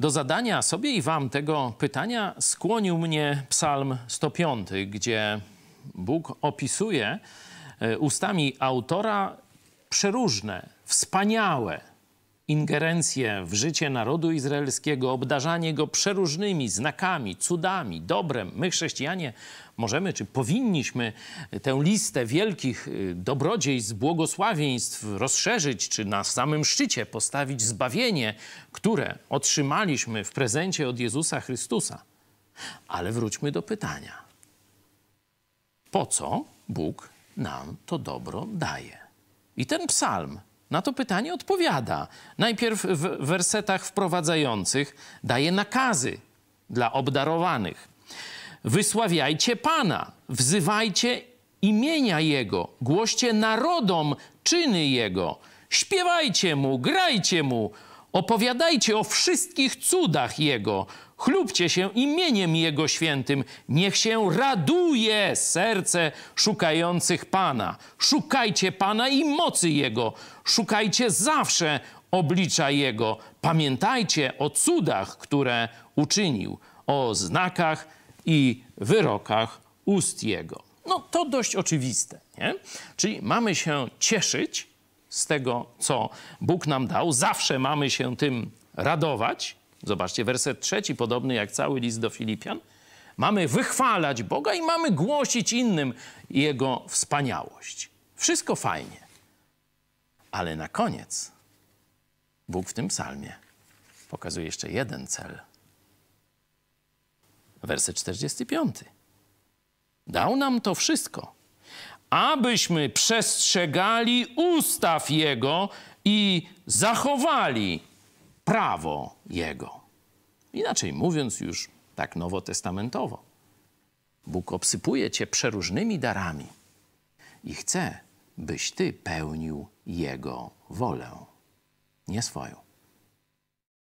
Do zadania sobie i wam tego pytania skłonił mnie Psalm 105, gdzie Bóg opisuje e, ustami autora przeróżne, wspaniałe ingerencję w życie narodu izraelskiego, obdarzanie go przeróżnymi znakami, cudami, dobrem. My, chrześcijanie, możemy czy powinniśmy tę listę wielkich y, dobrodziejstw, błogosławieństw rozszerzyć, czy na samym szczycie postawić zbawienie, które otrzymaliśmy w prezencie od Jezusa Chrystusa. Ale wróćmy do pytania. Po co Bóg nam to dobro daje? I ten psalm na to pytanie odpowiada. Najpierw w wersetach wprowadzających daje nakazy dla obdarowanych. Wysławiajcie Pana, wzywajcie imienia Jego, głoście narodom czyny Jego, śpiewajcie Mu, grajcie Mu, Opowiadajcie o wszystkich cudach Jego. Chlubcie się imieniem Jego świętym. Niech się raduje serce szukających Pana. Szukajcie Pana i mocy Jego. Szukajcie zawsze oblicza Jego. Pamiętajcie o cudach, które uczynił, o znakach i wyrokach ust Jego. No to dość oczywiste, nie? Czyli mamy się cieszyć z tego, co Bóg nam dał. Zawsze mamy się tym radować. Zobaczcie, werset trzeci, podobny jak cały list do Filipian. Mamy wychwalać Boga i mamy głosić innym Jego wspaniałość. Wszystko fajnie. Ale na koniec Bóg w tym psalmie pokazuje jeszcze jeden cel. Werset 45. Dał nam to wszystko abyśmy przestrzegali ustaw Jego i zachowali prawo Jego. Inaczej mówiąc, już tak nowotestamentowo. Bóg obsypuje cię przeróżnymi darami i chce, byś ty pełnił Jego wolę, nie swoją.